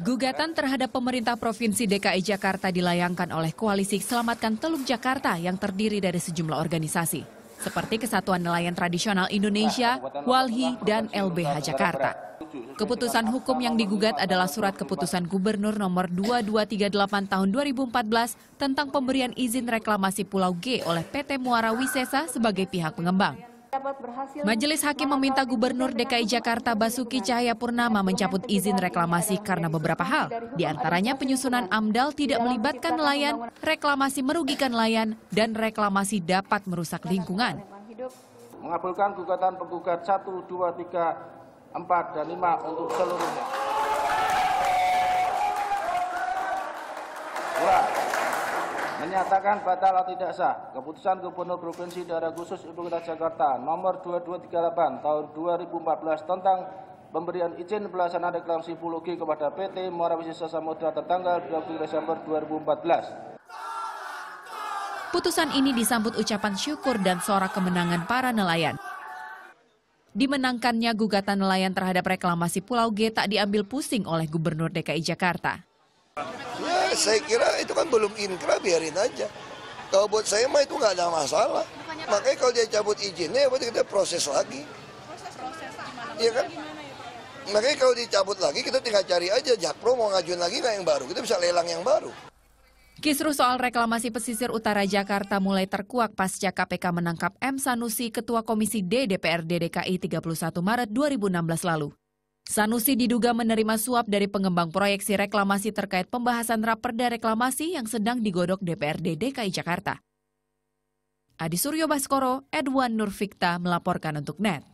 Gugatan terhadap pemerintah Provinsi DKI Jakarta dilayangkan oleh Koalisi Selamatkan Teluk Jakarta yang terdiri dari sejumlah organisasi, seperti Kesatuan Nelayan Tradisional Indonesia, nah, WALHI, dan LBH Jakarta. Keputusan hukum yang digugat adalah surat keputusan Gubernur nomor 2238 tahun 2014 tentang pemberian izin reklamasi Pulau G oleh PT Muara Wisesa sebagai pihak pengembang. Majelis Hakim meminta Gubernur DKI Jakarta Basuki Cahayapurnama mencabut izin reklamasi karena beberapa hal, diantaranya penyusunan AMDAL tidak melibatkan nelayan, reklamasi merugikan nelayan, dan reklamasi dapat merusak lingkungan. Mengabulkan gugatan penggugat 1, 2, 3, 4, dan 5 untuk seluruhnya. menyatakan batal atau tidak sah keputusan Gubernur Provinsi Daerah Khusus Ibu Kota Jakarta nomor 2238 tahun 2014 tentang pemberian izin pelaksanaan reklamasi Pulau G kepada PT Muara Wisata Samudra tertanggal 20 Desember 2014. Putusan ini disambut ucapan syukur dan sorak kemenangan para nelayan. Dimenangkannya gugatan nelayan terhadap reklamasi Pulau G tak diambil pusing oleh Gubernur DKI Jakarta saya kira itu kan belum inkrah biarin aja. Kalau buat saya mah itu nggak ada masalah. Makanya kalau dia cabut izinnya, ya berarti kita proses lagi. Proses, proses Iya kan? Makanya kalau dicabut lagi, kita tinggal cari aja. Jakpro mau ngajuin lagi nggak yang baru? Kita bisa lelang yang baru. Kisruh soal reklamasi pesisir utara Jakarta mulai terkuak pasca KPK menangkap M. Sanusi, Ketua Komisi D DPRD DKI 31 Maret 2016 lalu. Sanusi diduga menerima suap dari pengembang proyeksi reklamasi terkait pembahasan raperda reklamasi yang sedang digodok DPRD DKI Jakarta. Adi Suryo Baskoro, Edwan Nurfikta melaporkan untuk NET.